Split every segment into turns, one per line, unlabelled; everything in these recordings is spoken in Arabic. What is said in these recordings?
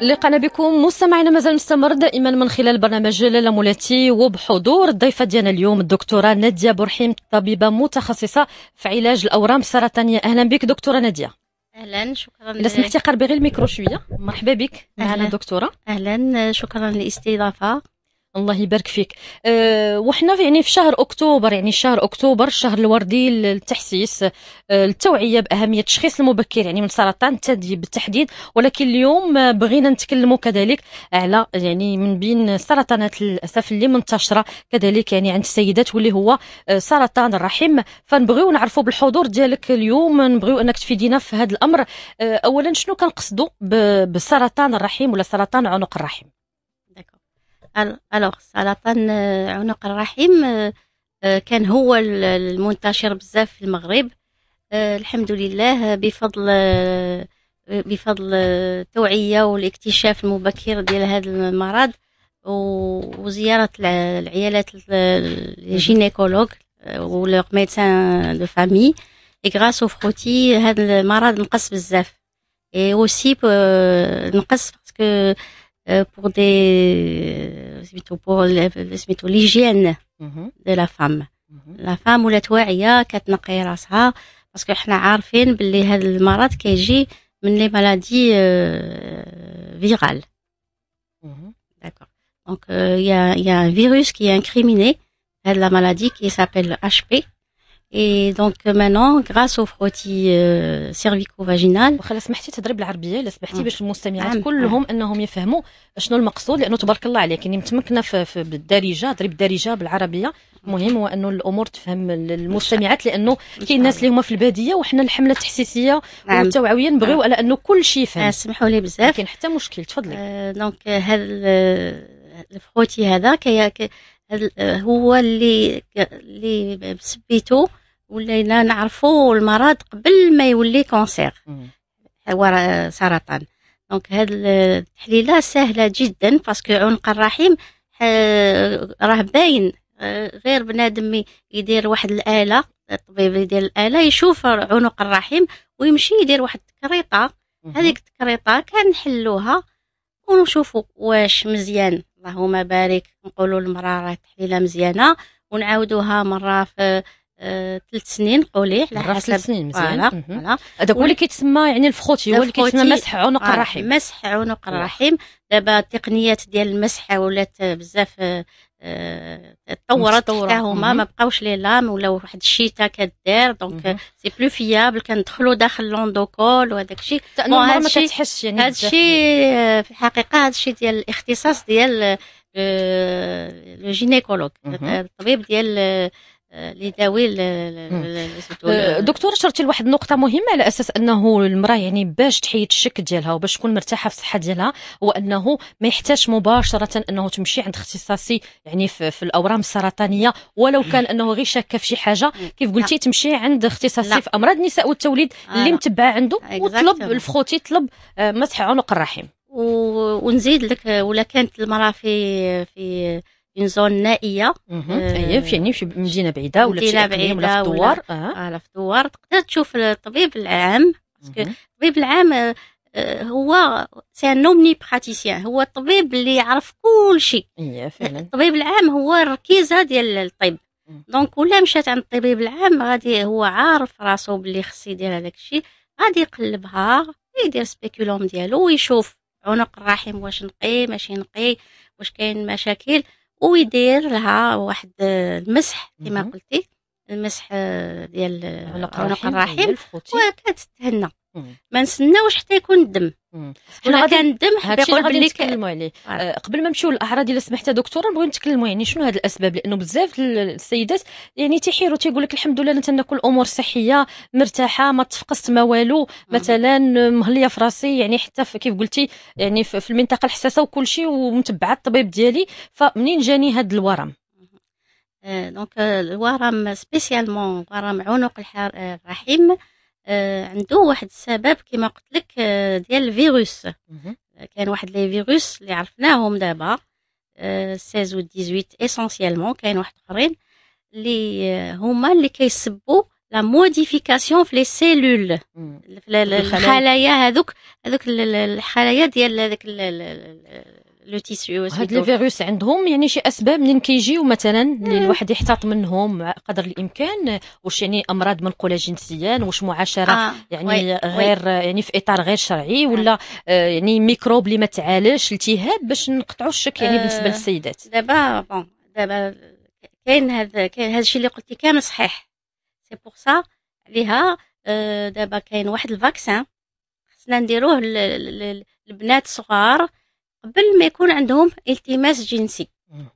لقنا بكم مستمعينا مازال مستمر دائما من خلال برنامج جلاله مولاتي وبحضور الضيفه ديالنا اليوم الدكتوره ناديه برحيم طبيبه متخصصه في علاج الاورام السرطانيه اهلا بك دكتوره ناديه
اهلا شكرا اذا سمحتي قربي
غير الميكرو شويه مرحبا بك معنا دكتوره اهلا شكرا للاستضافه الله يبارك فيك أه وحنا يعني في شهر اكتوبر يعني شهر اكتوبر الشهر الوردي للتحسيس أه، التوعيه باهميه التشخيص المبكر يعني من سرطان الثدي بالتحديد ولكن اليوم بغينا نتكلموا كذلك على يعني من بين السرطانات للاسف اللي منتشره كذلك يعني عند السيدات واللي هو أه، سرطان الرحم فنبغيو نعرفوا بالحضور ديالك اليوم نبغيو انك تفيدينا في هذا الامر أه، اولا شنو كنقصدوا بسرطان
الرحم ولا سرطان عنق الرحم الوغ سرطان عنق الرحم آه، كان هو المنتشر بزاف في المغرب آه، الحمد لله بفضل آه، بفضل التوعية والاكتشاف المبكر ديال هذا المرض وزيارة العيالات الجينيكولوج ولوغ ميدسان دو فامي اي غراس خوتي هذا المرض نقص بزاف اي اوسي euh، نقص باسكو Euh, pour des euh, pour l'hygiène mhm. de la femme mhm. la femme ou la ce qui a parce que nous savons que les maladies maladies euh, virales mhm. donc il y, a, un virus qui est incriminé la maladie qui s'appelle HP اي دونك مانون غراس او فروتي سيرفيكو فاجينال واخا سمحتي تهضري بالعربيه الا سمحتي آه. باش المستمعات آه. كلهم
آه. انهم يفهموا شنو المقصود لانه تبارك الله عليك يعني متمكنه في بالدارجه تهضري بالدارجه بالعربيه المهم هو انه الامور تفهم المستمعات لانه كاين الناس اللي هما في الباديه
وحنا الحمله التحسيسيه نعم. والتوعويه نبغيو على انه كل شيء يفهم سمحوا لي بزاف كاين حتى مشكل تفضلي دونك euh، هذا الفروتي هذا هو اللي اللي بسبيتو. ولينا نعرفوا المرض قبل ما يولي كونسير هو سرطان دونك هاد التحليله سهله جدا باسكو عنق الرحم راه باين آه، غير بنادم يدير واحد الاله الطبيب يدير الاله يشوف عنق الرحم ويمشي يدير واحد التكريطه هذيك التكريطه كنحلوها ونشوفوا واش مزيان اللهم بارك نقولوا المراره راه التحليله مزيانه ونعاودوها مره في ثلاث آه، سنين قولي على حسب ثلاث سنين مزيان هذاك يعني هو اللي كيتسمى يعني الفخوت هو اللي كيتسمى مسح عنق آه، الرحم مسح عنق الرحم دابا التقنيات ديال المسح ولات بزاف آه، تطورت حتى هما ما بقاوش لي لام ولا واحد الشيتا كدير دونك سي بلو فيابل كندخلوا داخل لوندوكول وهداك الشيء ما كتحسش يعني هذا الشيء في الحقيقه هذا الشيء ديال الاختصاص ديال لو جينيكولوج الطبيب ديال لذوي أه، آه، دكتور شرتي
لواحد النقطه مهمه على اساس انه المراه يعني باش تحيد الشك ديالها وباش تكون مرتاحه في الصحه ديالها هو انه ما يحتاج مباشره انه تمشي عند اختصاصي يعني في, في الاورام السرطانيه ولو كان انه غير شاكه في شي حاجه كيف قلتي تمشي عند اختصاصي لا. في امراض النساء والتوليد آه، اللي متبعه عنده وطلب الفخوتي طلب مسح عنق الرحم
ونزيد لك ولا كانت المراه في في اون زون نائيه اي في يعني
في مدينه بعيده ولا في بعيده ولا في الدوار
ولا في الدوار تقدر تشوف الطبيب العام الطبيب العام هو سي ان اومني براتيسيان هو الطبيب اللي يعرف كل شيء الطبيب العام هو الركيزه ديال الطب دونك ولا مشات عند الطبيب العام غادي هو عارف راسو باللي خص يدير هذاك الشيء غادي يقلبها يدير سبيكولوم ديالو ويشوف عنق الرحم واش نقي ماشي نقي واش كاين مشاكل ويدير لها واحد المسح كما قلتي المسح آه، ديال آه، عنق الرحم وكتتهنى ما نستناوش حتى يكون الدم حنا كان الدم يقول بلي نتكلموا
عليه آه، قبل ما نمشيو للاعراض الا سمحت دكتوره نبغي نتكلموا يعني شنو هاد الاسباب لانه بزاف السيدات يعني تيحيروا تيقول لك الحمد لله انا تناكل امور صحيه مرتاحه ما تفقست ما والو مثلا مهليه في راسي يعني حتى كيف قلتي يعني في المنطقه الحساسه وكل شيء ومتبعه الطبيب ديالي فمنين جاني هاد الورم
دونك الورم سبيسيالمون ورم عنق آه، الرحم آه، عنده واحد السبب كما قلت لك آه، ديال الفيروس آه، كاين واحد لي فيروس اللي عرفناهم دابا 16 و 18 اسونسيالمون كاين واحد اخرين اللي هما اللي كيسبوا لا موديفيكاسيون في لي سيلول في الخلايا هذوك هذوك الخلايا ديال هذاك لو تيسيو هاد لي فيروس
عندهم يعني شي اسباب منين كيجيو مثلا اللي الواحد يحتاط منهم قدر الامكان واش يعني امراض منقوله جنسيا واش معاشره آه. يعني وي. غير وي. يعني في اطار غير شرعي ولا آه. آه يعني ميكروب اللي ما تعالجش التهاب باش نقطعوا الشك يعني آه. بالنسبه للسيدات
دابا بون دابا كاين هذا كاين هذا الشيء اللي قلتي كامل صحيح سي بوغ سا عليها آه، دابا كاين واحد الفاكسان خصنا نديروه للبنات الصغار قبل ما يكون عندهم التماس جنسي اه.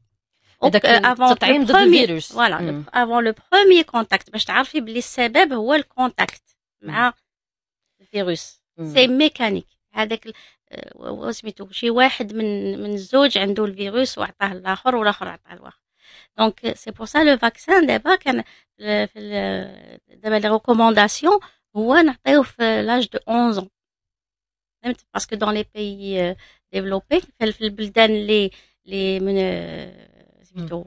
هذاك euh, التطعيم ضد الفيروس فوالا افون لو بروميي كونتاكت باش تعرفي بلي السبب هو الكونتاكت مع الفيروس سي ميكانيك هذاك آه، وسميتو شي واحد من من الزوج عنده الفيروس وعطاه الاخر والاخر عطاه الاخر دونك سي بور سا لو فاكسان دابا كان في دابا لي ريكومونداسيون هو نعطيوه في لاج دو 11 فهمت باسكو دون لي بيي ديفلوبي في البلدان اللي اللي من سميتو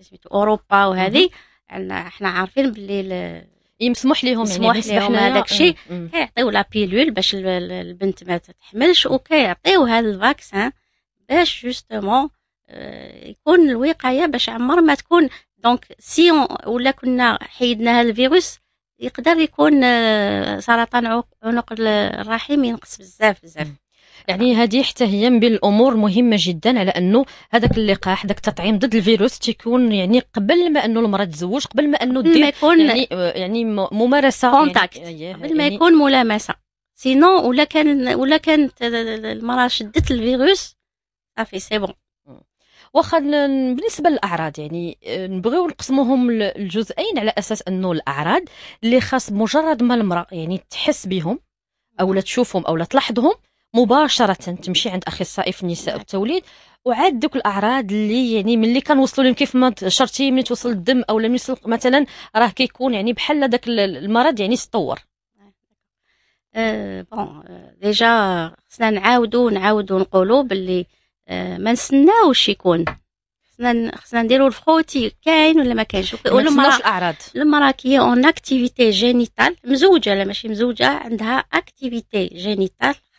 سميتو اوروبا وهذه عندنا حنا عارفين باللي يمسموح لهم مسموح يعني لهم هذاك الشيء mm-hmm. mm. كيعطيو لا بيلول باش البنت ما تتحملش وكيعطيو هذا الفاكسان باش جوستومون آه، يكون الوقايه باش عمر ما تكون دونك سي ولا كنا حيدنا هذا الفيروس يقدر يكون آه، سرطان عنق الرحم ينقص بزاف بزاف mm. يعني
هذه حتى هي من بين الامور مهمه جدا على انه هذاك اللقاح ذاك التطعيم ضد الفيروس تيكون يعني قبل ما انه المراه تزوج قبل ما انه دير يعني آه، يعني ممارسه كونتاكت يعني،, آه،
يعني قبل ما يعني يكون ملامسه سينو ولا كان ولا كانت المراه شدت الفيروس صافي سي بون واخا بالنسبه للاعراض
يعني آه، نبغيو نقسموهم لجزئين على اساس انه الاعراض اللي خاص مجرد ما المراه يعني تحس بهم او لا تشوفهم او لا تلاحظهم مباشره تمشي عند اخصائي في النساء والتوليد وعاد دوك الاعراض اللي يعني ملي كنوصلوا لهم كيف ما شرتي ملي توصل الدم او لم توصل مثلا راه كيكون يعني بحال داك المرض يعني
تطور بون آه، آه، ديجا خصنا نعاودو نعاودو نقولو باللي آه، ما نستناوش يكون خصنا خصنا نديرو الفخوتي كاين ولا ما كاينش ولا المراه الاعراض المراه كي اون اكتيفيتي جينيتال مزوجه لا ماشي مزوجه عندها اكتيفيتي جينيتال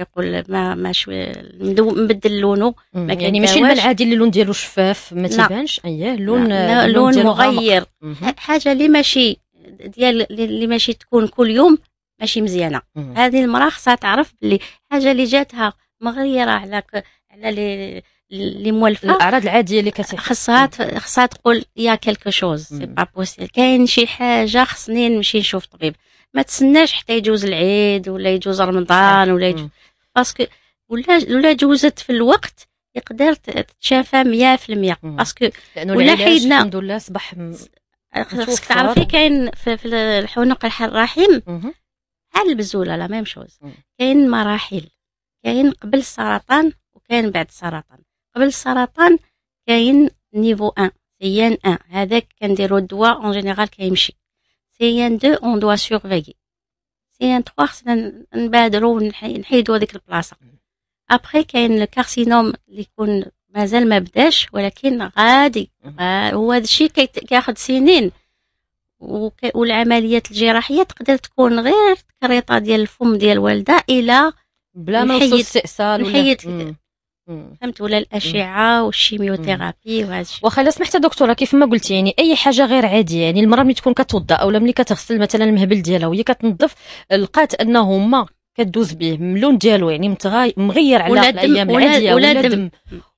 يقول ما ماش مبدل لونه ما يعني ماشي اللون العادي اللي اللون ديالو شفاف ما تيبانش
اييه لون لون مغير
حاجه اللي ماشي ديال اللي ماشي تكون كل يوم ماشي مزيانه هذه المراه خصها تعرف بلي حاجه اللي جاتها مغيره على على لي اللي مولفه الاعراض العاديه اللي كتحصل خصها خصها تقول يا كلكو شوز سي با بوسيل كاين شي حاجه خصني نمشي نشوف طبيب ما تسناش حتى يجوز العيد ولا يجوز رمضان ولا يجوز باسكو ولا ولا جوزت في الوقت يقدر تتشافى 100% باسكو ولا حيدنا الحمد لله صبح خاصك تعرفي كاين في, الحنق الرحيم بحال البزوله لا ميم شوز كاين مراحل كاين قبل السرطان وكاين بعد السرطان قبل السرطان كاين نيفو 1 سيان 1 هذاك كنديرو الدواء اون جينيرال كيمشي سيان 2 اون دوا سورفيي سيان تخوا خصنا نبادرو ونحيدو هذيك البلاصه ابخي كاين الكارسينوم اللي يكون مازال ما بداش ولكن غادي هو هذا الشيء كياخد سنين والعمليات الجراحيه تقدر تكون غير تكريطه ديال الفم ديال الوالده الى بلا ما نحيد استئصال نحيد فهمت ولا الاشعه والشيميوثيرابي وهذا
الشيء واخا الا سمحتي دكتوره كيف ما قلتي يعني اي حاجه غير عاديه يعني المراه ملي تكون كتوضا اولا ملي كتغسل مثلا المهبل ديالها وهي كتنظف لقات انه ما كدوز به اللون ديالو يعني مغير على الايام العاديه ولا, دم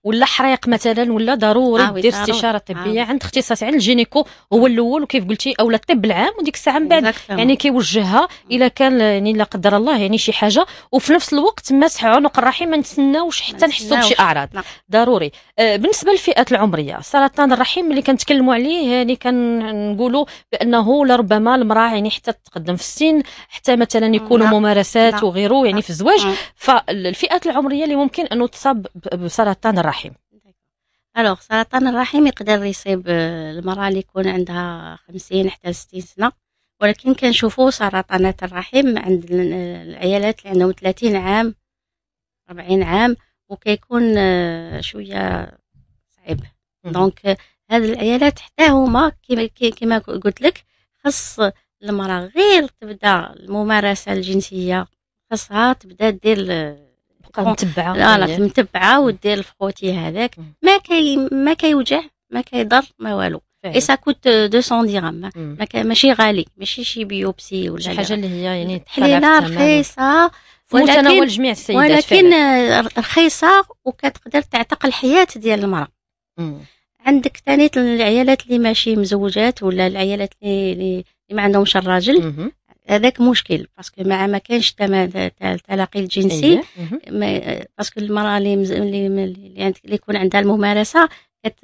ولا حريق مثلا ولا ضروري آه دير استشاره طبيه آه. عند اختصاص عند الجينيكو هو الاول وكيف قلتي او الطب العام وديك الساعه من بعد يعني كيوجهها الى كان يعني لا قدر الله يعني شي حاجه وفي نفس الوقت مسح عنق الرحم ما نتسناوش حتى نحسوا بشي اعراض لا. نعم. ضروري آه بالنسبه للفئات العمريه سرطان الرحم اللي كنتكلموا عليه يعني كنقولوا بانه لربما المراه يعني حتى تقدم في السن حتى مثلا يكونوا نعم. ممارسات نعم. وغيره يعني في الزواج
فالفئات العمريه اللي ممكن انه تصاب بسرطان الرحم الرحم الوغ سرطان الرحم يقدر يصيب آه، المرأة اللي يكون عندها خمسين حتى ستين سنة ولكن كنشوفو سرطانات الرحم عند آه، العيالات اللي عندهم ثلاثين عام ربعين عام وكيكون آه، شوية صعيب دونك هاد العيالات حتى هما كما قلت لك خص المرأة غير تبدا الممارسة الجنسية خصها تبدا دير تبقى متبعه لا طيب. متبعه ودير الفوتي هذاك ما كي ما كيوجع ما كيضر ما والو اي سا كوت 200 درهم ما ماشي غالي ماشي شي بيوبسي ولا شي حاجه اللي هي يعني تحلل رخيصه متناول جميع السيدات ولكن رخيصه وكتقدر تعتق الحياه ديال المراه عندك ثاني العيالات اللي ماشي مزوجات ولا العيالات اللي, اللي ما عندهمش الراجل هذاك مشكل باسكو ما ما كانش التلاقي الجنسي باسكو أيوة. المراه اللي اللي اللي يكون عندها الممارسه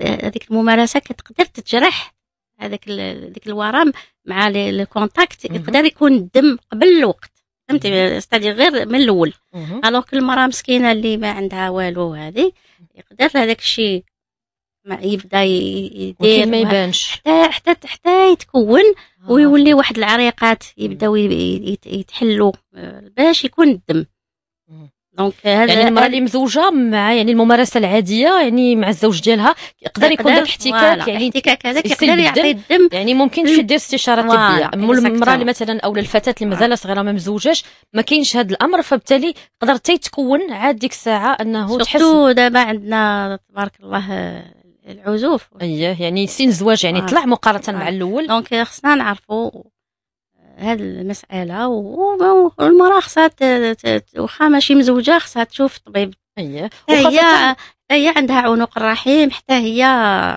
هذيك الممارسه كتقدر تتجرح هذاك ديك الورم مع الكونتاكت يقدر يكون الدم قبل الوقت فهمتي ستادير غير من الاول الوغ المراه مسكينه اللي ما عندها والو هذه يقدر هذاك الشيء يبدا يدير ما يبانش حتى حتى حتى يتكون آه. ويولي واحد العريقات يبداو يتحلوا آه، باش يكون الدم
دونك هذا يعني المراه اللي مزوجه مع يعني الممارسه العاديه يعني مع الزوج ديالها يقدر يكون داك الاحتكاك يعني
الاحتكاك هذاك يقدر يعطي
الدم يعني ممكن تمشي دير استشاره طبيه المراه اللي مثلا او الفتاه اللي مازال صغيره ما مزوجاش ما كاينش هذا الامر فبالتالي
يقدر تيتكون عاد ديك الساعه انه تحس دابا عندنا تبارك الله آه،
العزوف اييه يعني سن الزواج يعني آه. طلع مقارنه آه. مع الاول دونك euh, خصنا نعرفوا آه،
هاد المساله والمراه خصها واخا ماشي مزوجه خصها تشوف طبيب اييه هي هي إيه، عندها عنق الرحيم حتى هي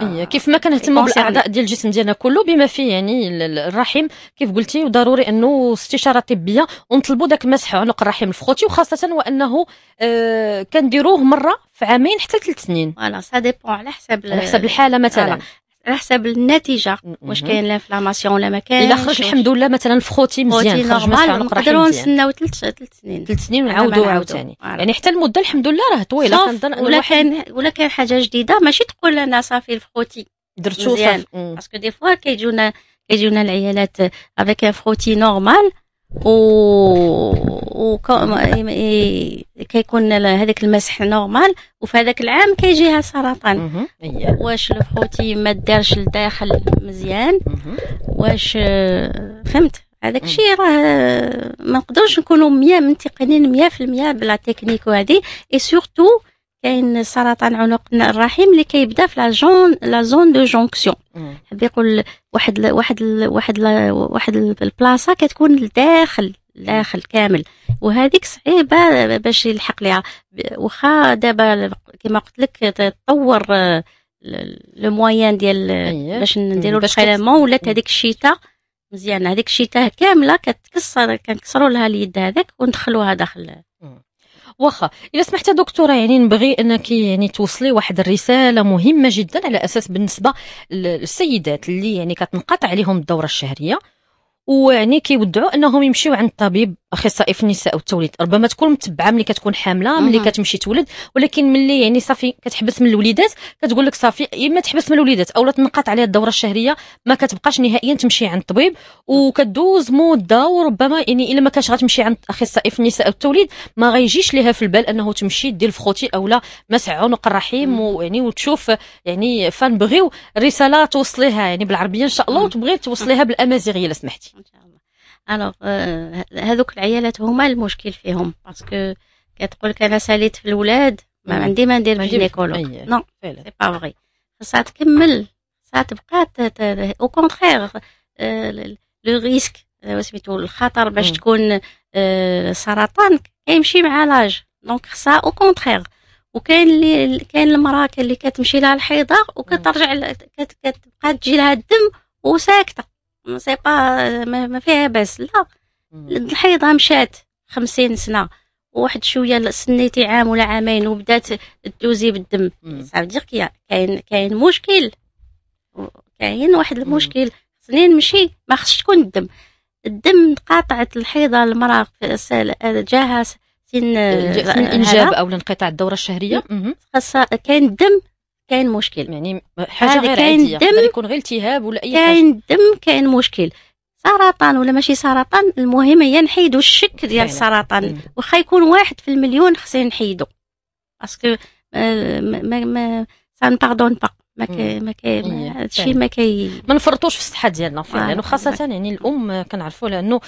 إيه كيف ما كنهتموا بالاعضاء ديال الجسم ديالنا كله بما فيه يعني الرحم
كيف قلتي وضروري انه استشاره طبيه ونطلبوا داك مسح عنق الرحم الفخوتي وخاصه
وانه آه كنديروه مره في عامين حتى ثلاث سنين فوالا سا ديبون على حسب على حسب الحاله مثلا على حسب النتيجه واش كاين لانفلاماسيون ولا ما كاينش الا خرج الحمد
لله مثلا فخوتي مزيان خرج نورمال نقدروا نستناو
ثلاث ثلاث سنين ثلاث سنين ونعاودوا عاوتاني يعني حتى المده الحمد لله راه طويله كنظن ولا كان ولا كان حاجه جديده ماشي تقول انا صافي لفخوتي درتو صافي باسكو دي فوا كيجونا كيجيونا العيالات افيك ان فروتي نورمال و كيكون إيه- إيه- هذاك المسح نورمال وفي هذاك العام كيجيها سرطان إيه. واش لفخوتي ما دارش لداخل مزيان واش آه، فهمت هذاك الشيء راه آه، ما نقدرش نكونوا 100 منتقنين 100% بلا تكنيك وهذه اي سورتو كاين سرطان عنق الرحم اللي كيبدا في لا جون لا زون دو جونكسيون حاب يقول واحد ل... واحد ل... واحد ل... واحد البلاصه كتكون لداخل داخل كامل وهذيك صعيبه باش يلحق ليها واخا دابا كما قلت لك تطور لو موان ديال إيه. باش نديرو الفريمون ولات هذيك الشتاء مزيانه هذيك الشتاء كامله كتكسر كنكسروا لها اليد هذاك وندخلوها داخل
واخا الا سمحتي دكتوره يعني نبغي انك يعني توصلي واحد الرساله مهمه جدا على اساس بالنسبه للسيدات اللي يعني كتنقطع عليهم الدوره الشهريه ويعني كيودعوا انهم يمشيو عند الطبيب اخصائي في النساء والتوليد ربما تكون متبعه ملي كتكون حامله ملي كتمشي تولد ولكن ملي يعني صافي كتحبس من الوليدات كتقول لك صافي اما تحبس من الوليدات اولا تنقط عليها الدوره الشهريه ما كتبقاش نهائيا تمشي عند الطبيب وكدوز مده وربما يعني الا ما كانش غتمشي عند اخصائي في النساء والتوليد ما غيجيش لها في البال انه تمشي دير الفخوتي اولا مسع مسح عنق الرحيم ويعني وتشوف يعني فنبغيو الرساله توصليها يعني بالعربيه ان شاء الله وتبغي توصليها بالامازيغيه لو سمحتي
الوغ euh, هذوك العيالات هما المشكل فيهم باسكو كتقول انا ساليت في الولاد ما عندي ما ندير في ليكولو نو سي با فغي خاصها تكمل خاصها تبقى او كونتخيغ لو ريسك سميتو الخطر باش تكون euh, سرطان كيمشي مع لاج دونك خاصها او كونتخيغ وكاين اللي كاين المراه اللي كتمشي لها الحيضه وكترجع كتبقى تجي لها الدم وساكته سي با ما فيها باس لا الحيضه مشات خمسين سنه واحد شويه سنيتي عام ولا عامين وبدات تدوزي بالدم صافي دير كاين كاين مشكل كاين واحد المشكل خصني نمشي ما خصش تكون الدم الدم قاطعت الحيضه المراه جاها سن الانجاب آه، او الانقطاع الدوره الشهريه خاصها كاين الدم كاين مشكل يعني حاجه غير عاديه يقدر
يكون غير التهاب ولا اي حاجه كاين
دم كاين مشكل سرطان ولا ماشي سرطان المهم هي نحيدو الشك ديال السرطان واخا يكون واحد في المليون خصنا نحيدو باسكو ما ما ما سان باردون با ما كي ما كي هادشي ما كي ما نفرطوش في الصحه ديالنا فعلا آه، وخاصه
يعني الام كنعرفوا لانه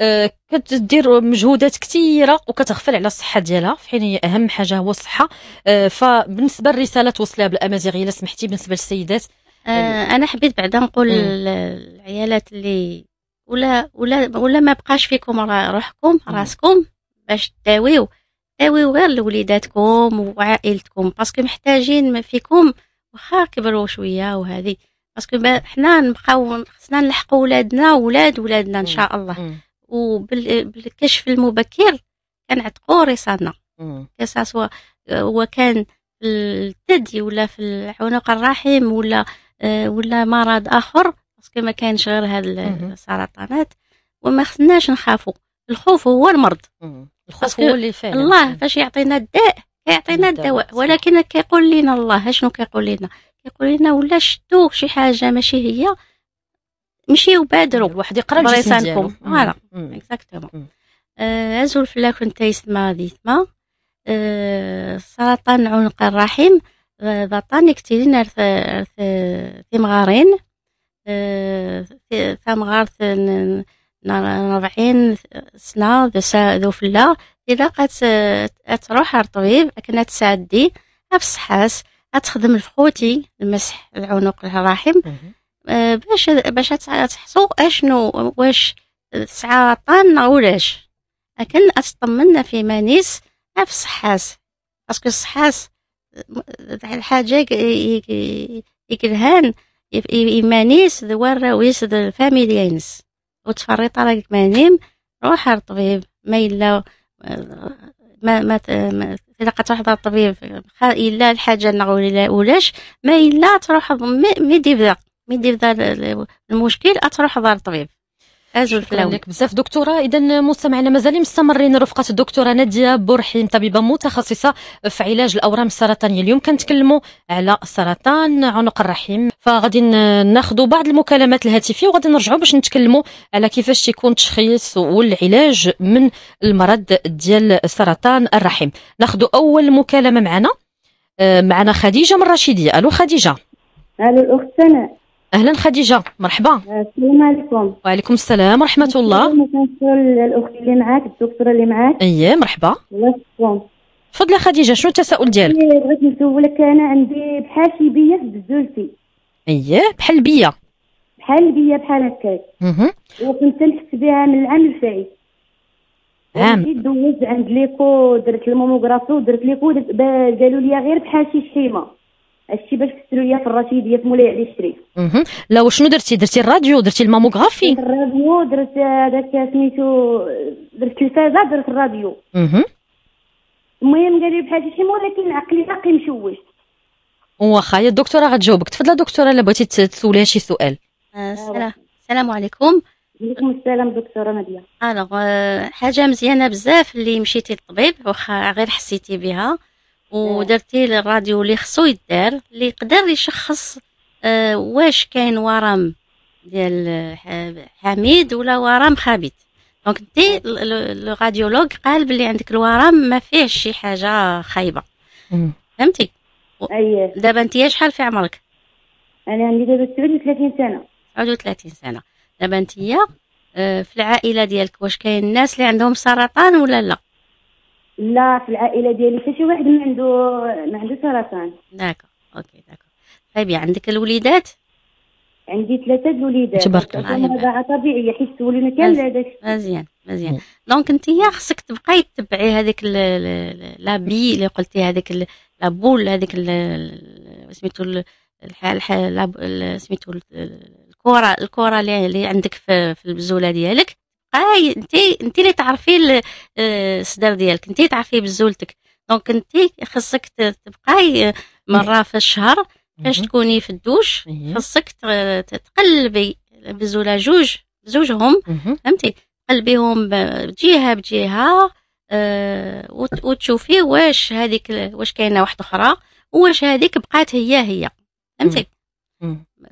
آه، كتدير مجهودات كثيره وكتغفل على الصحه ديالها في حين هي اهم حاجه هو الصحه آه، فبالنسبه للرساله توصلها بالامازيغيه الا سمحتي
بالنسبه للسيدات انا حبيت بعدا نقول للعيالات اللي ولا ولا ولا ما بقاش فيكم روحكم راسكم باش داويو داويو غير لوليداتكم وعائلتكم باسكو محتاجين فيكم واخا كبروا شويه وهذه باسكو حنا نبقاو خصنا نلحقوا ولادنا ولاد ولادنا ان شاء الله وبالكشف المبكر كنعتقوا رصاننا كسا سوا هو كان في الثدي ولا في العنق الرحم ولا آه، ولا مرض اخر باسكو ما كانش غير هاد السرطانات وما خصناش نخافوا الخوف هو المرض الخوف هو اللي فعلا الله فاش يعطينا الداء كيعطينا الدواء ولكن كيقول لنا الله شنو كيقول لنا كيقول لنا ولا شتو شي حاجه ماشي هي مشيو بادروا واحد يقرا الجسم فوالا اكزاكتومون آه، ازول الفلاكون كنت يسمى ديتما آه، سرطان عنق الرحم ضطان آه، يكتيرين ارث ارث ثمغارين ثمغار أه ثمغار 40 سنه ذو فلا الا تروح على الطبيب كنا تسعدي افصحاس تخدم لخوتي المسح العنق الرحم آه، باش باش تحصو اشنو واش سعطان ولاش لكن اطمنا في مانيس افصحاس الصحاس باسكو الصحاس الحاجه يكرهان يمانيس دوار دو الفاميليانس وتفرط راك مانيم روح على الطبيب ما الا ما ما الا كتحضر الطبيب الا الحاجه نغولي ولاش ما الا تروح مي ديبدا مي ديبدا المشكل تروح حضر الطبيب
اجل لك بزاف دكتوره اذا مستمعينا مازال مستمرين رفقه الدكتوره ناديه بورحيم طبيبه متخصصه في علاج الاورام السرطانيه اليوم كنتكلموا على سرطان عنق الرحم فغادي ناخذوا بعض المكالمات الهاتفيه وغادي نرجعوا باش نتكلموا على كيفاش تيكون التشخيص والعلاج من المرض ديال سرطان الرحم ناخذوا اول مكالمه معنا آه، معنا خديجه من الرشيديه الو خديجه الو الاخت سناء اهلا خديجه مرحبا السلام عليكم وعليكم السلام
ورحمه الله كنشكر الاخت اللي معاك الدكتوره اللي معاك
اييه مرحبا
تفضلي خديجه شنو التساؤل ديالك إيه، بغيت نسولك انا عندي بحال شي بيه بزولتي اييه بحال بيه بحال بيه بحال هكا اها وكنت نحس بها من العام الفايت عام دوزت عند ليكو درت الموموغرافي ودرت ليكو قالوا لي غير بحال شي شحيمه هادشي باش كسروا ليا في الرشيد ديال مولاي علي الشريف
لا وشنو درتي درتي الراديو درتي الماموغرافي
الراديو درت هذاك آه، سميتو آه، درت التلفازه درت الراديو
المهم قال لي بحال شي ولكن عقلي باقي مشوش
واخا يا الدكتوره غتجاوبك تفضل دكتوره الا بغيتي تسوليها شي سؤال
آه، السلام السلام عليكم وعليكم السلام دكتوره ناديه الوغ حاجه مزيانه بزاف اللي مشيتي للطبيب واخا غير حسيتي بها ودرتي للراديو اللي خصو يدار اللي يقدر يشخص آه، واش كاين ورم ديال حميد ولا ورم خبيث دونك انت لو راديولوج قال بلي عندك الورم ما فيهش شي حاجه خايبه فهمتي أيوة. دابا انت شحال في عمرك انا عندي دابا 30 سنه 30 سنه دابا انت آه، في العائله ديالك واش كاين الناس اللي عندهم سرطان ولا لا لا في
العائله ديالي حتى شي واحد ما عنده ما عنده سرطان
داك اوكي داك طيب يعني عندك الوليدات
عندي ثلاثه
الوليدات تبارك الله
طبيعيه حيت
ولينا كاملة هذاك مزيان مزيان دونك انت خصك تبقاي تتبعي لا لابي اللي قلتي هذاك لابول هذيك سميتو الحال سميتو الكره الكره اللي عندك في البزوله ديالك هاي انت انت اللي تعرفي آه، الصدر ديالك انت تعرفي بزولتك دونك انت خصك تبقاي آه، مره في الشهر فاش تكوني في الدوش خصك تقلبي بزوله جوج بزوجهم فهمتي تقلبيهم بجهه بجهه أه وتشوفي واش هذيك واش كاينه واحده اخرى واش هذيك بقات هي هي فهمتي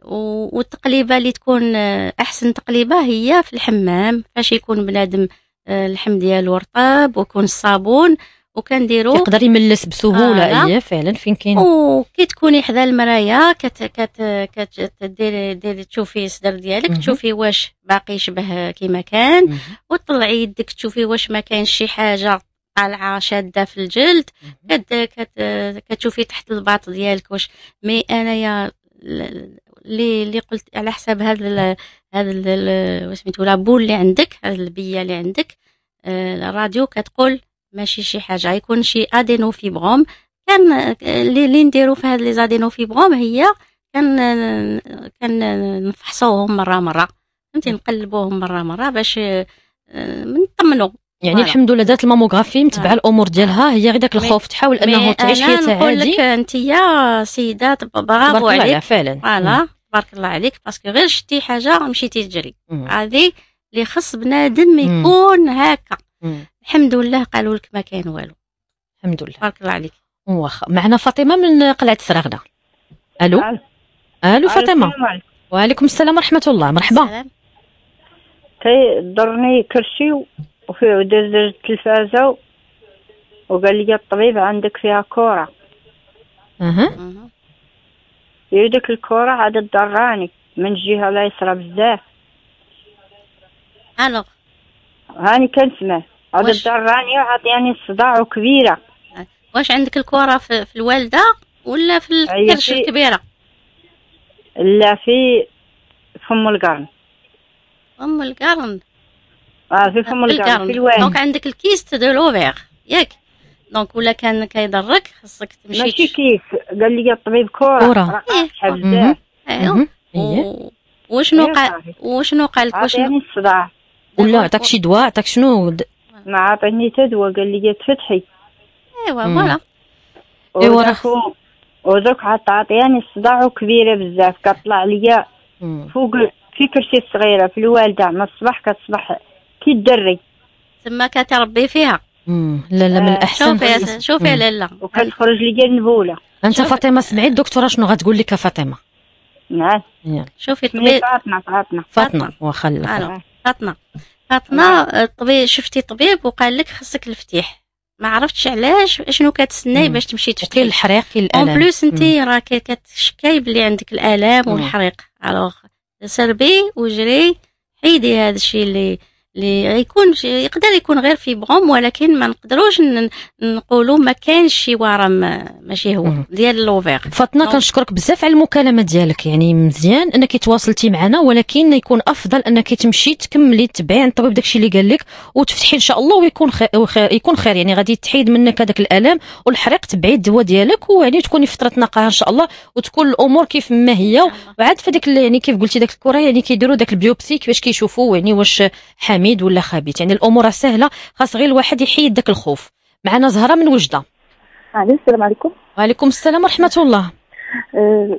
والتقليبه اللي تكون آه، احسن تقليبه هي في الحمام فاش يكون بنادم آه، اللحم ديالو رطب ويكون الصابون وكنديرو يقدر يملس بسهوله آه. اي فعلا فين كاين وكي تكوني حدا المرايا كت كت كتديري ديري تشوفي الصدر ديالك تشوفي واش باقي شبه كيما كان وتطلعي يدك تشوفي واش ما كاينش شي حاجه طالعه شاده في الجلد كت كتشوفي تحت الباط ديالك واش مي انايا اللي قلت على حساب هذا هذا واش سميتو لابول اللي عندك هذا البيه اللي عندك الراديو آه، كتقول ماشي شي حاجه يكون شي ادينو فيبروم كان اللي نديرو في هاد لي زادينو فيبروم هي كان نفحصوهم مره مره فهمتي نقلبوهم مره مره باش آه، نطمنوا
يعني الحمد لله دارت الماموغرافي متبعه آه. الامور ديالها هي غير داك الخوف تحاول انه تعيش حياتها هادي نقول لك
انت يا سيده برافو عليك فعلا فوالا تبارك الله عليك باسكو غير شتي حاجه مشيتي تجري هذه اللي خص بنادم يكون هكا الحمد لله قالوا لك ما كاين والو الحمد لله بارك الله عليك
واخا معنا فاطمه من قلعه سراغده الو
الو فاطمه وعليكم
السلام ورحمه الله
مرحبا ضرني كرشي وفي دز التلفازة وقال لي الطبيب عندك فيها كورة اها يدك الكورة عاد تضراني من جهة يسرى بزاف الو هاني كنسمع
عاد تضراني وعطياني الصداع وكبيرة واش عندك الكورة في, في الوالدة ولا في الكرش الكبيرة لا في فم القرن فم القرن اه في فم الوان دونك عندك الكيس دو لوفيغ ياك دونك ولا كان كيضرك خصك تمشي ماشي
كيس قال لي الطبيب كره كره ايوا وشنو إيه، قال وشنو قال لك وشنو الصداع
ولا أيوه. عطاك شي دواء عطاك شنو
ما عطاني حتى دواء قال لي تفتحي أيوه، ايوا فوالا ايوا ودوك عاد عطياني الصداع وكبيره بزاف كطلع ليا فوق في كرسي صغيره في الوالده من الصباح
كتصبح كي الدري تما كتربي فيها لا لا من آه، الاحسن شوفي شوفي لالا وكتخرج لي ديال النبوله انت فاطمه
سمعي الدكتوره شنو غتقول لك فاطمه
نعم
شوفي طبيب فاطمه فاطمه فاطمه
واخا نعم.
فاطمه فاطمه الطبيب آه، شفتي طبيب وقال لك خصك الفتيح ما عرفتش علاش شنو كتسناي باش تمشي تفتي كاين الحريق كاين الالم اون بلوس انت راكي كتشكاي بلي عندك الالم والحريق الوغ سربي وجري حيدي هذا الشيء اللي اللي يكون يقدر يكون غير في بغوم ولكن ما نقدروش نقولوا ما كانش شي ورم ماشي هو ديال لوفيغ
فاطمه كنشكرك بزاف على المكالمه ديالك يعني مزيان انك تواصلتي معنا ولكن يكون افضل انك تمشي تكملي تبعي عند الطبيب داكشي اللي قال لك وتفتحي ان شاء الله ويكون خير يكون خير يعني غادي تحيد منك هذاك الالم والحريق تبعي الدواء ديالك ويعني تكوني في فتره نقاهه ان شاء الله وتكون الامور كيف ما هي وعاد في داك يعني كيف قلتي داك الكره يعني كيديروا داك البيوبسي كيفاش كيشوفوا يعني واش حميد ولا خبيث يعني الامور سهله خاص غير الواحد يحيد داك الخوف معنا زهره من
وجده السلام عليكم وعليكم السلام ورحمه الله آه،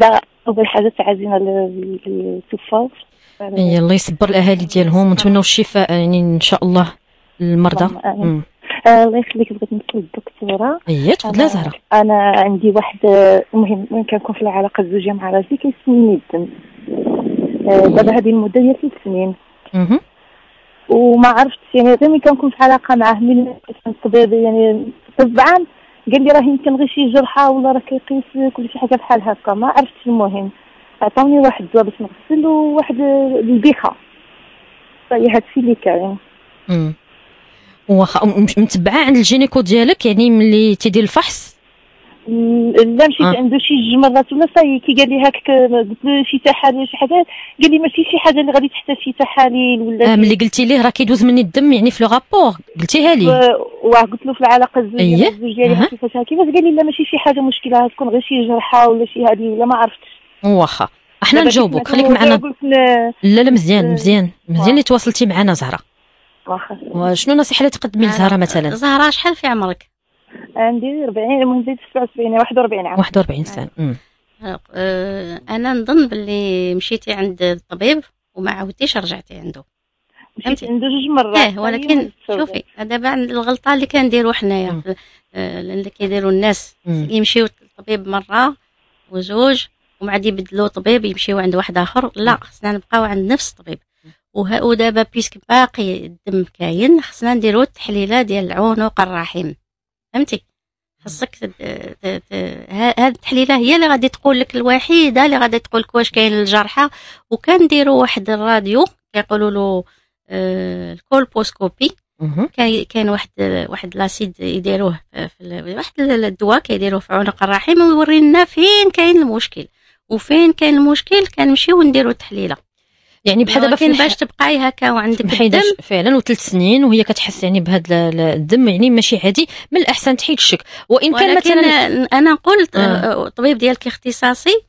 بعد اول حاجه تعازينا للكفار الله
يصبر الاهالي ديالهم ونتمنوا الشفاء يعني ان شاء الله للمرضى
آه، الله يخليك بغيت نوصل الدكتورة اي تفضلي زهره انا عندي واحد المهم آه، من كنكون في العلاقه الزوجيه مع راسي كيسميني الدم دابا هذه المده هي ثلاث سنين وما عرفتش يعني غير ملي كنكون في علاقه معاه من الطبيب يعني طبعا قال لي راه يمكن غير شي جرحه ولا راه كيقيس كل شي حاجه بحال هكا ما عرفتش المهم عطاوني واحد الدواء باش نغسل وواحد البيخه فهي طيب، هادشي اللي كاين
واخا متبعه عند الجينيكو ديالك يعني
ملي تيدير الفحص لا مشيت آه. عنده شي جوج مرات ولا صاي كي قال لي هاك قلت له شي تحاليل شي حاجه قال لي ماشي شي حاجه اللي غادي تحتاج شي تحاليل ولا آه ملي
قلتي ليه راه كيدوز مني الدم يعني في لو رابور قلتيها لي واه قلت له في العلاقه الزوجيه الزوج ديالي
كيفاش كيفاش قال لي لا ماشي شي حاجه مشكله تكون غير شي جرحه ولا شي هذه ولا ما عرفتش
واخا احنا نجاوبوك خليك معنا لا لا مزيان مزيان مزيان اللي تواصلتي معنا زهره
واخا
شنو النصيحه اللي تقدمي لزهره مثلا
زهره شحال في عمرك عندي 40 المهم زيد 77 41 عام 41 سنه آه، انا نظن باللي مشيتي عند الطبيب وما عاودتيش رجعتي عنده مشيت عنده جوج مرات اه ولكن أيوة. شوفي دابا الغلطه اللي كنديرو حنايا آه، اللي كيديروا الناس يمشيو للطبيب مره وزوج ومع دي يبدلوا طبيب يمشيو عند واحد اخر لا خصنا نبقاو عند نفس الطبيب ودابا بيسك باقي الدم كاين خصنا نديرو التحليله ديال العنق الرحم فهمتي خصك هاد التحليله هي اللي غادي تقول لك الوحيده اللي غادي تقول لك واش كاين الجرحى وكنديروا واحد الراديو كيقولوا له آه، الكولبوسكوبي كاين واحد واحد لاسيد يديروه في واحد الدواء كيديروه في عنق الرحم ويوري لنا فين كاين المشكل وفين كاين المشكل كنمشيو نديرو التحليله يعني بحال دابا فين باش تبقاي هكا
وعندك الدم فعلا وثلاث سنين وهي كتحس يعني بهذا الدم يعني ماشي عادي من الاحسن
تحيد الشك وان كان مثلا انا نقول آه. الطبيب آه، ديالك اختصاصي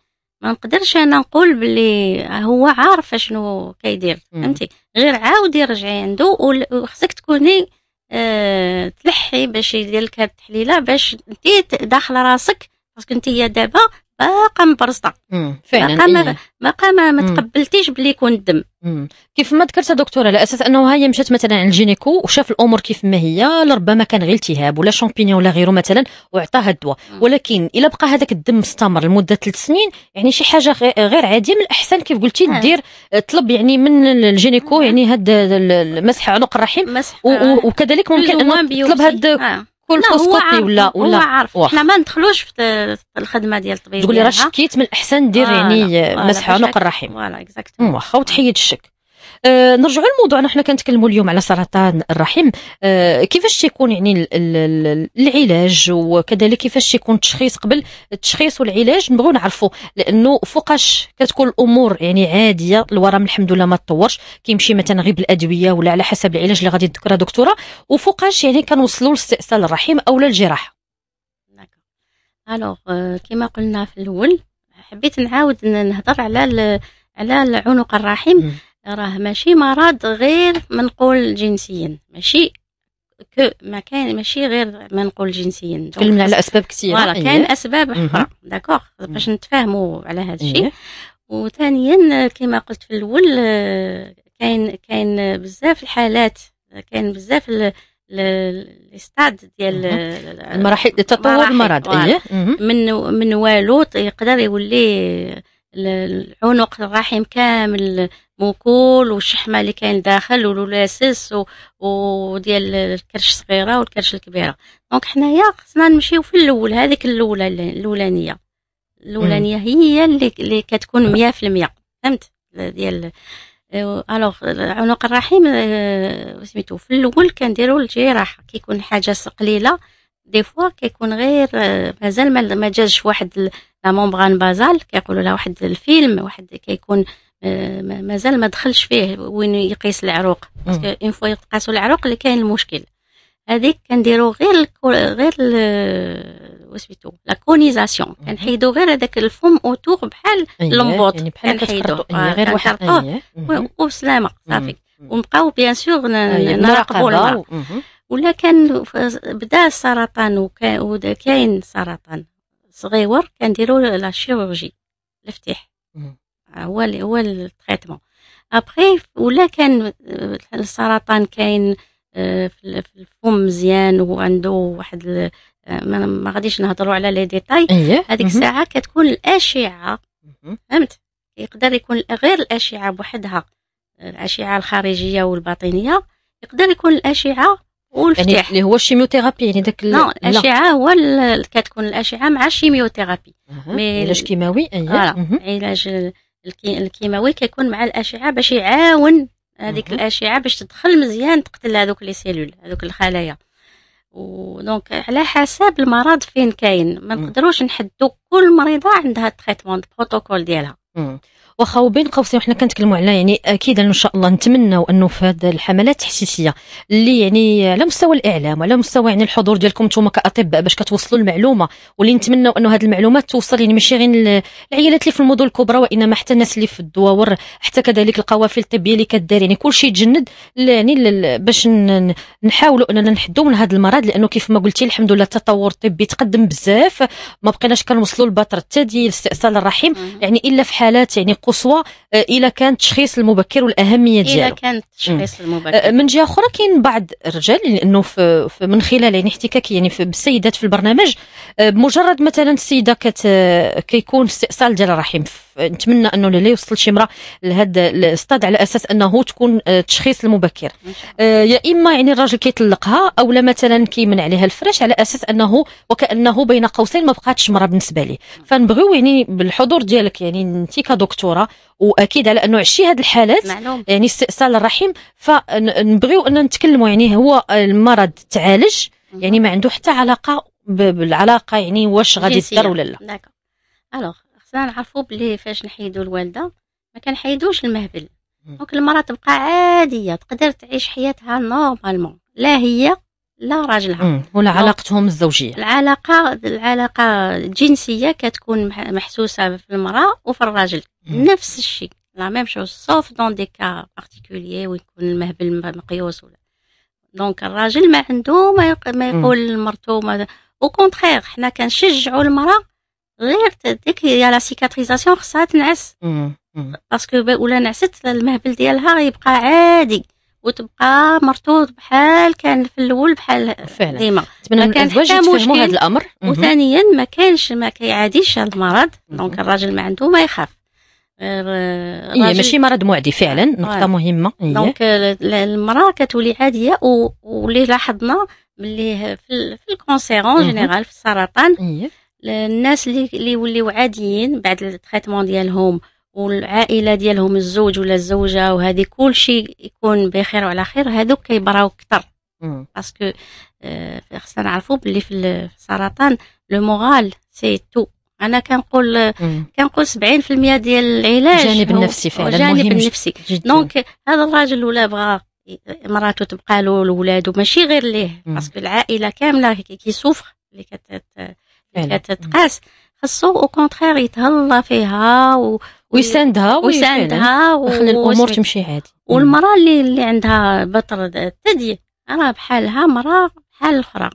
ما نقدرش انا نقول باللي هو عارف شنو كيدير فهمتي غير عاودي رجعي عنده وخصك تكوني أه تلحي باش يدير لك هاد التحليله باش انت داخله راسك باسكو انت دابا ما قام برصة
فعلا ما قام إيه.
ما قام ما تقبلتيش بلي يكون الدم كيف ما ذكرت دكتوره
على اساس انه هي مشات مثلا عند الجينيكو وشاف الامور كيف ما هي لربما كان غير التهاب ولا شامبينيون ولا غيره مثلا وعطاها الدواء ولكن الا بقى هذاك الدم مستمر لمده ثلاث سنين يعني شي حاجه غير عاديه من الاحسن كيف قلتي نعم. دير طلب يعني من الجينيكو نعم. يعني هاد المسح عنق الرحم مسح آه. وكذلك ممكن انه تطلب هاد نعم. كل لا هو ولا ولا هو عارف احنا
ما ندخلوش في الخدمه ديال الطبيب تقول لي راه شكيت من الاحسن
دير يعني مسح عنق الرحم فوالا اكزاكتومون واخا
وتحيد الشك أه نرجعوا لموضوعنا
حنا كنتكلموا اليوم على سرطان الرحم آه، كيفاش تيكون يعني العلاج وكذلك كيفاش تيكون التشخيص قبل التشخيص والعلاج نبغيو نعرفوا لانه فوقاش كتكون الامور يعني عاديه الورم الحمد لله ما تطورش كيمشي مثلا غير بالادويه ولا على حسب العلاج اللي غادي تذكرها دكتوره وفوقاش يعني كنوصلوا لاستئصال الرحم او الجراحه
نعم. آه، الوغ كما قلنا في الاول حبيت نعاود نهضر على على عنق الرحم راه ماشي مرض غير منقول جنسيا ماشي كو ما كان ماشي غير منقول جنسيا تكلمنا على اسباب كثيره فوالا كاين إيه. اسباب اخرى داكوغ باش نتفاهموا على هذا الشيء إيه. وثانيا كما قلت في الاول كاين كاين بزاف الحالات كاين بزاف لي ستاد ديال المراحل تطور المرض إيه. من من والو يقدر يولي العنق الرحم كامل موكول والشحمه اللي كاين داخل والولاسس وديال الكرش الصغيره والكرش الكبيره دونك حنايا خصنا نمشيو في الاول هذيك الاولى الاولانيه الاولانيه هي اللي, اللي كتكون 100% فهمت ديال الوغ عنق الرحم آه، سميتو في الاول كنديروا الجراحه كيكون حاجه قليله دي فوا كيكون غير مازال ما, جاش واحد لا مومبران بازال كيقولوا لها واحد الفيلم واحد كيكون مازال ما دخلش فيه وين يقيس العروق باسكو اون فوا يقاسوا العروق اللي كاين المشكل هذيك كنديرو غير غير وسميتو لا كونيزاسيون كنحيدو غير هذاك الفم اوتور بحال اللمبوط يعني بحال كنحيدو غير واحد وسلامه صافي ونبقاو بيان سور نراقبو المراه ولا كان بدا السرطان وكاين سرطان صغيور كنديرو لا شيروجي الافتتاح آه، هو هو التريتمون ابخي ولا كان السرطان آه، كاين آه، في الفم مزيان وعنده واحد ما غاديش نهضروا على لي ديتاي إيه. هذيك الساعه كتكون الاشعه فهمت يقدر يكون غير الاشعه بوحدها الاشعه الخارجيه والباطنيه يقدر يكون الاشعه والفتح يعني اللي هو الشيميوثيرابي يعني داك لا الاشعه هو كتكون الاشعه مع الشيميوثيرابي مي علاج كيماوي اييه علاج الكيماوي كيكون مع الاشعه باش يعاون هذيك الاشعه باش تدخل مزيان تقتل هذوك لي سيلول هذوك الخلايا ودونك على حسب المرض فين كاين ما نقدروش نحدو كل مريضه عندها تريتمون بروتوكول ديالها
واخا وبين قوسين وحنا كنتكلموا على يعني اكيد ان شاء الله نتمنوا انه في هذه الحملات التحسيسيه اللي يعني على مستوى الاعلام وعلى مستوى يعني الحضور ديالكم نتوما كاطباء باش كتوصلوا المعلومه واللي نتمنوا انه هذه المعلومات توصل يعني ماشي غير العيالات اللي في المدن الكبرى وانما حتى الناس اللي في الدواور حتى كذلك القوافل الطبيه اللي كدار يعني كل شيء يتجند يعني باش نحاولوا اننا نحدوا من هذا المرض لانه كيف ما قلتي الحمد لله التطور الطبي تقدم بزاف ما بقيناش كنوصلوا لبطر الثدي الاستئصال الرحيم يعني الا في حالات يعني القصوى آه، الى كان التشخيص المبكر والاهميه ديالو الى كان التشخيص
المبكر آه، من
جهه اخرى كاين بعض الرجال لانه في من خلال يعني احتكاك يعني في بالسيدات في البرنامج آه، بمجرد مثلا السيده كت كيكون استئصال ديال الرحم في نتمنى انه لا يوصل شي امراه لهذا الاستاد على اساس انه تكون التشخيص آه، المبكر آه، يا اما يعني الراجل كيطلقها او لا مثلا كيمنع عليها الفراش على اساس انه وكانه بين قوسين ما بقاتش مراه بالنسبه ليه فنبغيو يعني بالحضور ديالك يعني انت كدكتوره واكيد على انه عشتي هذه الحالات معلوم. يعني استئصال الرحم فنبغيو ان نتكلموا يعني هو المرض تعالج يعني ما عنده حتى علاقه بالعلاقه يعني واش غادي يضر ولا لا
الوغ فنعرفوا بلي فاش نحيدو الوالده ما كنحيدوش المهبل دونك المراه تبقى عاديه تقدر تعيش حياتها نورمالمون لا هي لا راجلها ولا علاقتهم الزوجيه العلاقه العلاقه الجنسيه كتكون محسوسه في المراه وفي الراجل مم. نفس الشيء لا ميم شوز سوف دون دي كا بارتيكوليي ويكون المهبل مقيوس ولا دونك الراجل ما عنده ما, يقول لمرته وكونتخيغ او كونترير حنا كنشجعوا المراه غير ديك هي لا سيكاتريزاسيون خصها تنعس باسكو ولا نعست المهبل ديالها يبقى عادي وتبقى مرتوط بحال كان في الاول بحال ديما ما كانش تفهموا هذا الامر وثانيا ما كانش ما كيعاديش المرض دونك الراجل ما عنده ما يخاف هي ماشي
مرض معدي فعلا نقطه آه. مهمه هي. دونك euh,
المراه كتولي عاديه واللي لاحظنا ملي في, الكونسيرون جينيرال في السرطان إيه. الناس اللي اللي يوليو عاديين بعد التريتمون ديالهم والعائله ديالهم الزوج ولا الزوجه وهذه كل شيء يكون بخير وعلى خير هذوك كيبراو كثر باسكو euh, خصنا نعرفوا باللي في السرطان لو مورال سي تو انا كنقول كنقول 70% ديال العلاج الجانب النفسي فعلا الجانب النفسي دونك هذا الراجل ولا بغى مراته تبقى له ولادو ماشي غير ليه باسكو العائله كامله كيسوفر اللي كت كتتقاس خاصو او كونترير يتهلا فيها و... ويساندها ويساندها ويخلي الامور تمشي عادي والمراه اللي اللي عندها بطر الثدي راه بحالها مراه بحال الاخرى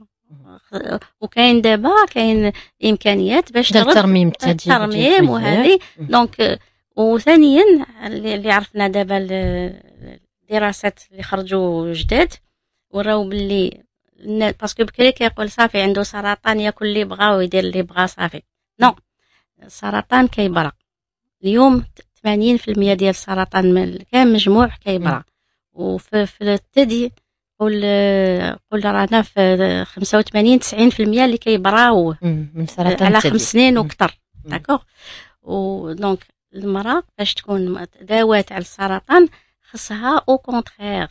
وكاين دابا كاين امكانيات باش دار ترميم الثدي ترميم وهذه دونك وثانيا اللي عرفنا دابا الدراسات اللي خرجوا جداد وراو باللي باسكو بكري كيقول صافي عنده سرطان ياكل اللي بغا ويدير اللي بغا صافي نو السرطان كيبرى اليوم 80% ديال السرطان كامل مجموع كيبرى نعم. وفي الثدي قول قول رانا في 85 90% اللي كيبراو من سرطان على خمس سنين وكثر داكوغ ودونك المراه باش تكون داوات على السرطان خصها او كونترير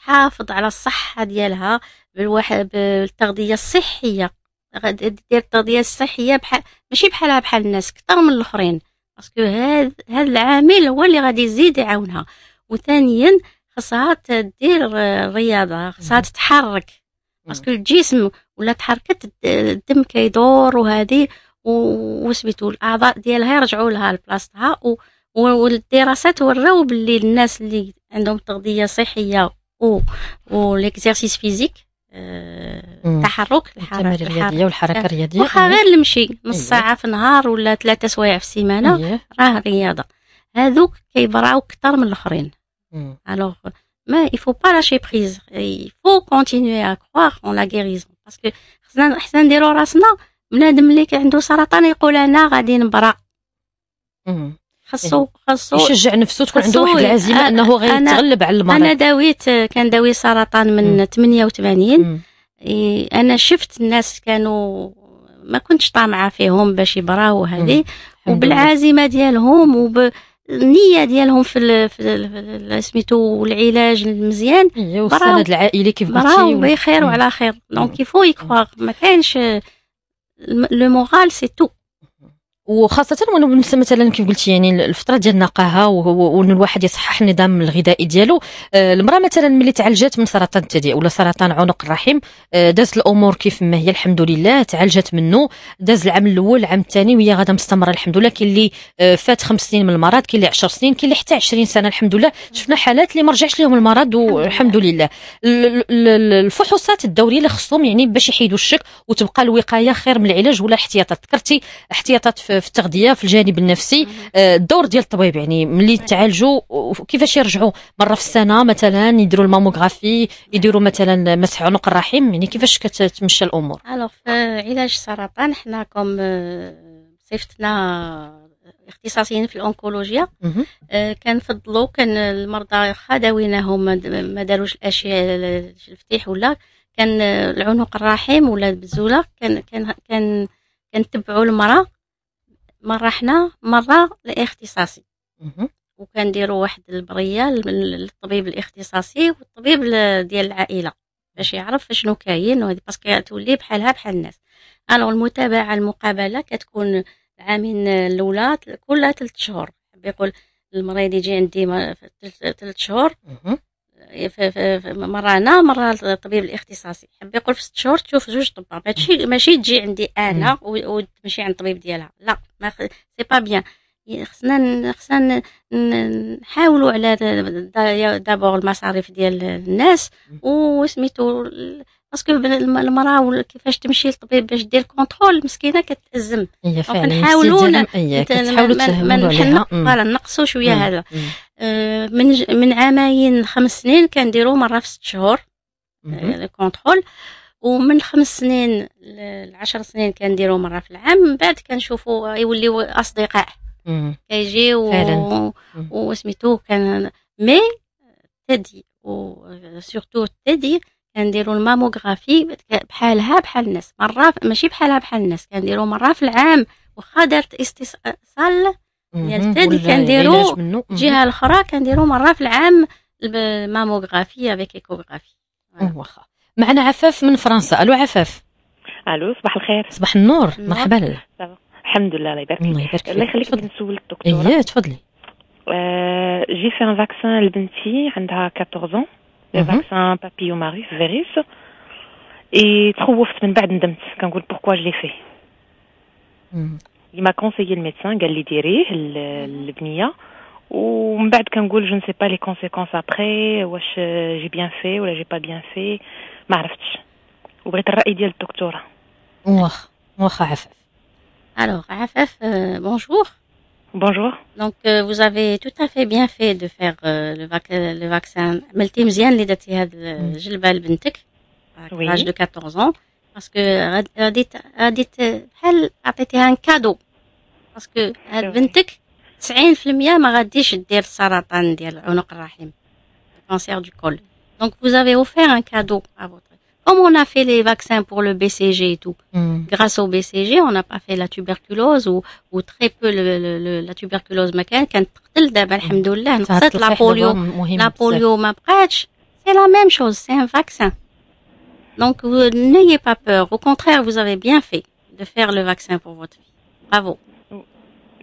تحافظ على الصحة ديالها بالواحد بالتغذية الصحية دير التغذية الصحية بحال ماشي بحالها بحال الناس اكثر من الاخرين باسكو هاد هاد العامل هو اللي غادي يزيد يعاونها وثانيا خاصها تدير الرياضة خاصها تتحرك باسكو الجسم ولا تحركت الدم كيدور وهذه وسميتو الاعضاء ديالها يرجعوا لها لبلاصتها والدراسات وراو باللي الناس اللي عندهم تغذيه صحيه و... والإكزارسيس فيزيك التحرك التمارين الرياضيه والحركه الرياضيه واخا أيوة. غير المشي نص أيوة. ساعه في النهار ولا ثلاثه سوايع في السيمانه أيوة. راه رياضه هذوك كيبراو اكثر من الاخرين الوغ ما يفو با لاشي بريز يفو كونتينيو ا كروار اون لا غيريزون باسكو خصنا حنا نديرو راسنا بنادم اللي عنده سرطان يقول انا غادي نبرا
خاصو إيه. خاصو يشجع نفسه تكون عنده واحد العزيمه انه غيتغلب على المرض انا
داويت كان داوي سرطان من مم. 88 مم. انا شفت الناس كانوا ما كنتش طامعه فيهم باش يبراو هذه وبالعزيمه ديالهم وب النية ديالهم في, سميتو العلاج المزيان إيه، والسند العائلي كيف قلتي بخير وعلى خير دونك كيفو يكفاغ ما كانش لو مورال سي تو وخاصة وانا مثلا
كيف قلتي يعني الفترة ديال النقاهة وان الواحد يصحح النظام الغذائي ديالو آه، المرأة مثلا ملي تعالجات من سرطان الثدي ولا سرطان عنق الرحم آه، دازت الامور كيف ما هي الحمد لله تعالجات منه داز العام الاول العام الثاني وهي غادا مستمرة الحمد لله كاين اللي آه، فات خمس سنين من المرض كاين اللي 10 سنين كاين اللي حتى 20 سنة الحمد لله شفنا حالات اللي ما رجعش لهم المرض والحمد لله الفحوصات الدورية اللي خصهم يعني باش يحيدوا الشك وتبقى الوقاية خير من العلاج ولا الاحتياطات ذكرتي احتياطات في التغذيه في الجانب النفسي الدور آه، ديال الطبيب يعني ملي تعالجوا كيفاش يرجعوا مره في السنه مثلا يديروا الماموغرافي يديروا مثلا مسح عنق الرحم يعني كيفاش كتمشى الامور
الوغ في euh, علاج السرطان حنا كوم euh, صيفطنا اختصاصيين في الاونكولوجيا آه كنفضلوا كان المرضى خداوينهم ما داروش الاشياء الفتيح ولا كان العنق الرحم ولا البزوله كان كان كان كنتبعوا المراه مرة حنا مرة الاختصاصي وكنديروا واحد البرية للطبيب الاختصاصي والطبيب ديال العائلة باش يعرف شنو كاين وهذه باسكو تولي بحالها بحال الناس الو المتابعة المقابلة كتكون عامين الاولى كلها ثلاث شهور يقول المريض يجي عندي ثلاث شهور مره انا مره الطبيب الاختصاصي حب يقول في 6 شهور تشوف جوج طباب ماشي ماشي تجي عندي انا وتمشي عند الطبيب ديالها لا ما سي با بيان خصنا خصنا نحاولوا على دابور المصاريف ديال الناس وسميتو باسكو المراه كيفاش تمشي للطبيب باش دير كونترول مسكينه كتازم نحاولوا ما نقصوا شويه هذا آه، من من عامين خمس سنين كنديروا مره في ست شهور كونترول آه، ومن خمس سنين لعشر سنين كنديروا مره في العام من بعد كنشوفوا يوليو اصدقاء كيجي و... وسميتو كان مي تدي سورتو تدي كنديرو الماموغرافي بحالها بحال الناس مره ماشي بحالها بحال الناس كنديرو مره في العام واخا درت استئصال ديال تادي كنديرو جهه الاخرى كنديرو مره في العام الماموغرافي افيك ايكوغرافي
واخا معنا عفاف من فرنسا الو عفاف
الو صباح الخير صباح النور مرحبا الحمد لله الله يبارك فيك الله يخليك بدي الدكتوره اي ايه تفضلي آه، جي في ان فاكسان لبنتي عندها 14 ans فاكسان ماري فيروس اي تخوفت من بعد ندمت كنقول بوركوا جلي فيه ما كونسيي الميدسان قال لي ديريه البنيه ومن بعد كنقول جو نسي با لي كونسيكونس ابري واش جي بيان في ولا جي با بيان في ما عرفتش وبغيت الراي ديال الدكتوره
واخا واخا عفاف
Alors, Afef, euh, bonjour.
Bonjour. Donc, euh, vous avez tout à fait bien fait de faire euh, le, vac le vaccin. عملتي مزيان اللي درتي هاد الجلبه à l'âge de 14 ans parce que غادي غادي بحال عطيتيها un cadeau. parce que ah Bintek, c'est 90% ما غاديش دير de ديال le cancer du col. Donc vous avez offert un cadeau à votre comme on a fait les vaccins pour le BCG et tout, hmm. grâce au BCG, on n'a pas fait la tuberculose ou, très peu la tuberculose la polio, la polio c'est la même chose, c'est un vaccin. Donc, n'ayez pas peur. Au contraire, vous avez bien fait de faire le vaccin pour votre vie. Bravo.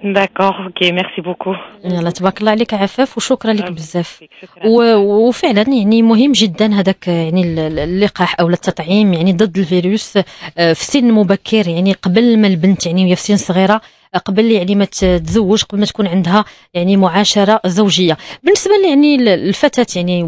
داكوغ اوكي ميرسي بوكو
يلاه تبارك الله عليك عفاف وشكرا لك بزاف وفعلا يعني, يعني مهم جدا هذاك يعني اللقاح او التطعيم يعني ضد الفيروس آه، في سن مبكر يعني قبل ما البنت يعني وهي في سن صغيره آه، قبل يعني ما تتزوج قبل ما تكون عندها يعني معاشره زوجيه بالنسبه يعني الفتاه يعني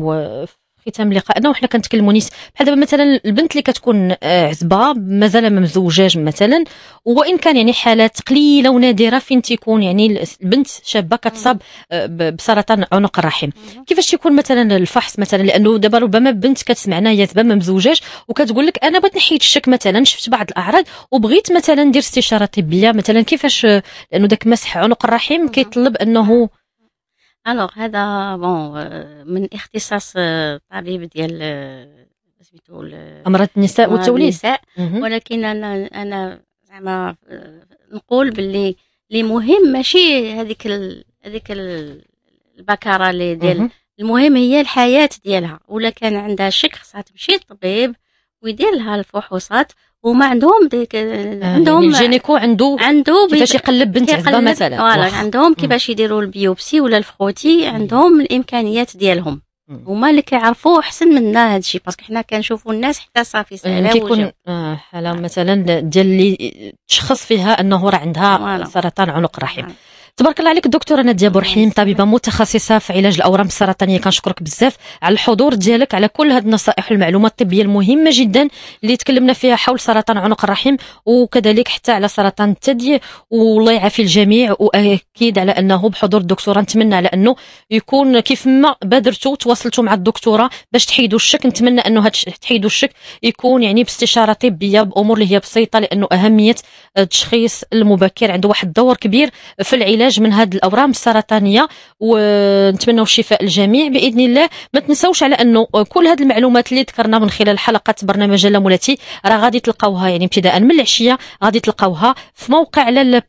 ختام لقائنا وحنا كنتكلموا نيت بحال دابا مثلا البنت اللي كتكون آه، عزبه مازال ما مزوجاش مثلا وان كان يعني حالات قليله ونادره فين تيكون يعني البنت شابه كتصاب آه، بسرطان عنق الرحم كيفاش تيكون مثلا الفحص مثلا لانه دابا ربما بنت كتسمعنا هي دابا ما مزوجاش وكتقول لك انا بغيت نحيد الشك مثلا شفت بعض الاعراض وبغيت مثلا ندير استشاره طبيه مثلا كيفاش لانه داك مسح عنق الرحم كيطلب انه
الوغ هذا بون آه، من اختصاص آه، طبيب ديال آه، سميتو امراض النساء والتوليد النساء ولكن انا انا زعما نقول باللي اللي مهم ماشي هذيك ال... هذيك ال... البكاره اللي ديال المهم هي الحياه ديالها ولا كان عندها شك خصها تمشي للطبيب ويدير لها الفحوصات وما عندهم ديك آه، يعني عندهم يعني الجينيكو عنده عنده كيفاش يقلب بنت عذبه مثلا فوالا عندهم كيفاش يديروا البيوبسي ولا الفخوتي عندهم الامكانيات ديالهم هما اللي كيعرفوا احسن منا هذا الشيء باسكو حنا كنشوفوا الناس حتى صافي آه، سهله كيكون آه، حاله مثلا
ديال اللي تشخص فيها انه راه عندها سرطان عنق الرحم نعم. تبارك الله عليك دكتوره ناديه برحيم طبيبه متخصصه في علاج الاورام السرطانيه كنشكرك بزاف على الحضور ديالك على كل هذه النصائح والمعلومات الطبيه المهمه جدا اللي تكلمنا فيها حول سرطان عنق الرحم وكذلك حتى على سرطان الثدي والله يعافي الجميع واكيد على انه بحضور الدكتوره نتمنى على انه يكون كيف ما بادرتوا تواصلتوا مع الدكتوره باش تحيدوا الشك نتمنى انه تحيدوا الشك يكون يعني باستشاره طبيه بامور اللي هي بسيطه لانه اهميه التشخيص المبكر عنده واحد الدور كبير في العلاج العلاج من هذه الاورام السرطانيه ونتمنوا الشفاء للجميع باذن الله ما تنساوش على انه كل هذه المعلومات اللي ذكرنا من خلال حلقه برنامج لامولاتي راه غادي تلقاوها يعني ابتداء من العشيه غادي تلقاوها في موقع لالا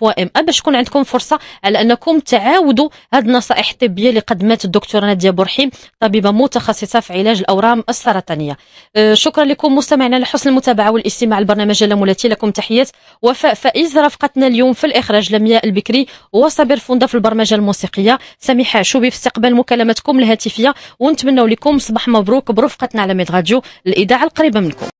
بوان ام باش تكون عندكم فرصه على انكم تعاودوا هذه النصائح الطبيه اللي قدمت الدكتوره ناديه بورحيم طبيبه متخصصه في علاج الاورام السرطانيه أه، شكرا لكم مستمعينا لحسن المتابعه والاستماع لبرنامج لامولاتي لكم تحيات وفاء فائز رفقتنا اليوم في الاخراج لمياء البكري وصابر فوندا في البرمجه الموسيقيه سميحه عشوبي في استقبال مكالمتكم الهاتفيه ونتمنوا لكم صباح مبروك برفقتنا على ميد راديو الاذاعه القريبه منكم